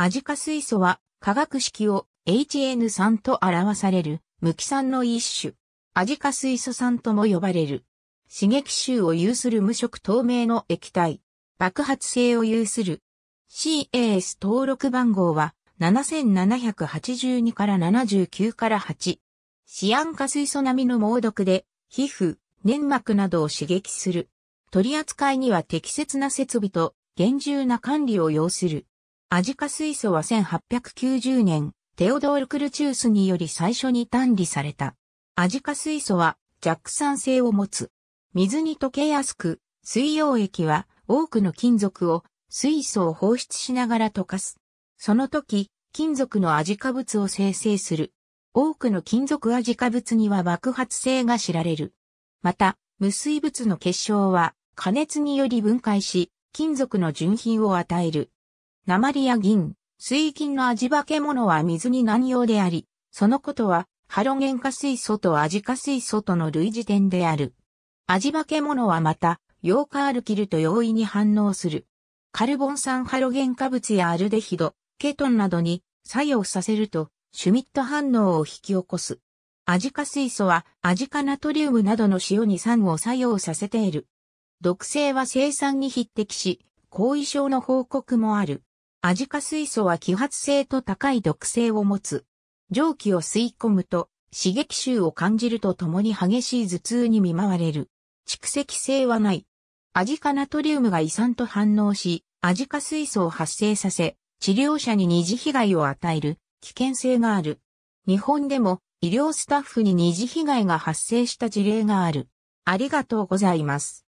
アジ化水素は化学式を HN3 と表される無機酸の一種。アジ化水素酸とも呼ばれる。刺激臭を有する無色透明の液体。爆発性を有する。CAS 登録番号は7782から79から8。シアン化水素並みの猛毒で、皮膚、粘膜などを刺激する。取り扱いには適切な設備と厳重な管理を要する。アジカ水素は1890年、テオドール・クルチュースにより最初に単理された。アジカ水素は弱酸性を持つ。水に溶けやすく、水溶液は多くの金属を水素を放出しながら溶かす。その時、金属のアジカ物を生成する。多くの金属アジカ物には爆発性が知られる。また、無水物の結晶は加熱により分解し、金属の純品を与える。鉛や銀、水銀の味化け物は水に難用であり、そのことは、ハロゲン化水素と味化水素との類似点である。味化け物はまた、ヨーカールキルと容易に反応する。カルボン酸ハロゲン化物やアルデヒド、ケトンなどに作用させると、シュミット反応を引き起こす。アジ化水素はアジ化ナトリウムなどの塩に酸を作用させている。毒性は生産に匹敵し、後遺症の報告もある。アジカ水素は揮発性と高い毒性を持つ。蒸気を吸い込むと刺激臭を感じるとともに激しい頭痛に見舞われる。蓄積性はない。アジカナトリウムが胃酸と反応し、アジカ水素を発生させ、治療者に二次被害を与える危険性がある。日本でも医療スタッフに二次被害が発生した事例がある。ありがとうございます。